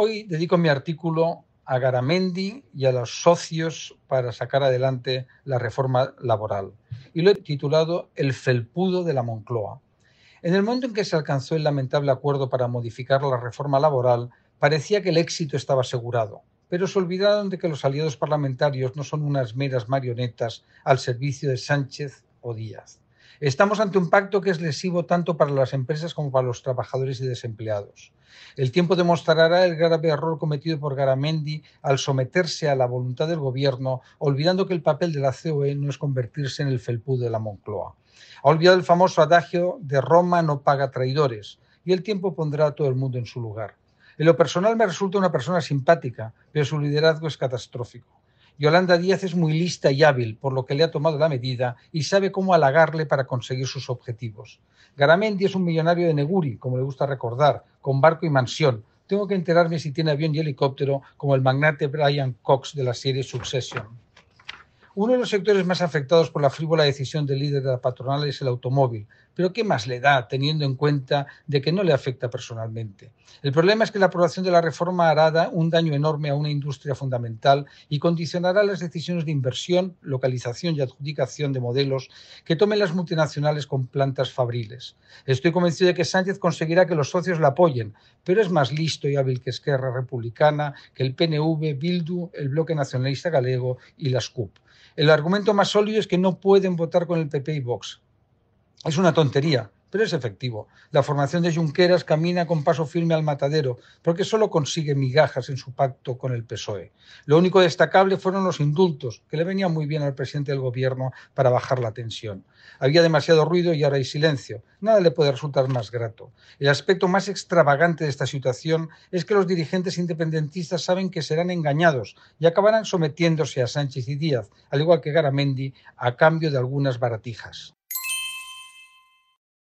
Hoy dedico mi artículo a Garamendi y a los socios para sacar adelante la reforma laboral. Y lo he titulado El felpudo de la Moncloa. En el momento en que se alcanzó el lamentable acuerdo para modificar la reforma laboral, parecía que el éxito estaba asegurado, pero se olvidaron de que los aliados parlamentarios no son unas meras marionetas al servicio de Sánchez o Díaz. Estamos ante un pacto que es lesivo tanto para las empresas como para los trabajadores y desempleados. El tiempo demostrará el grave error cometido por Garamendi al someterse a la voluntad del gobierno, olvidando que el papel de la COE no es convertirse en el felpú de la Moncloa. Ha olvidado el famoso adagio de Roma no paga traidores, y el tiempo pondrá a todo el mundo en su lugar. En lo personal me resulta una persona simpática, pero su liderazgo es catastrófico. Yolanda Díaz es muy lista y hábil, por lo que le ha tomado la medida y sabe cómo halagarle para conseguir sus objetivos. Garamendi es un millonario de Neguri, como le gusta recordar, con barco y mansión. Tengo que enterarme si tiene avión y helicóptero, como el magnate Brian Cox de la serie Succession. Uno de los sectores más afectados por la frívola decisión del líder de la patronal es el automóvil, pero ¿qué más le da teniendo en cuenta de que no le afecta personalmente? El problema es que la aprobación de la reforma hará un daño enorme a una industria fundamental y condicionará las decisiones de inversión, localización y adjudicación de modelos que tomen las multinacionales con plantas fabriles. Estoy convencido de que Sánchez conseguirá que los socios la apoyen, pero es más listo y hábil que Esquerra Republicana, que el PNV, Bildu, el Bloque Nacionalista Galego y las CUP. El argumento más sólido es que no pueden votar con el PP y Vox. Es una tontería pero es efectivo. La formación de Junqueras camina con paso firme al matadero, porque solo consigue migajas en su pacto con el PSOE. Lo único destacable fueron los indultos, que le venían muy bien al presidente del gobierno para bajar la tensión. Había demasiado ruido y ahora hay silencio. Nada le puede resultar más grato. El aspecto más extravagante de esta situación es que los dirigentes independentistas saben que serán engañados y acabarán sometiéndose a Sánchez y Díaz, al igual que Garamendi, a cambio de algunas baratijas.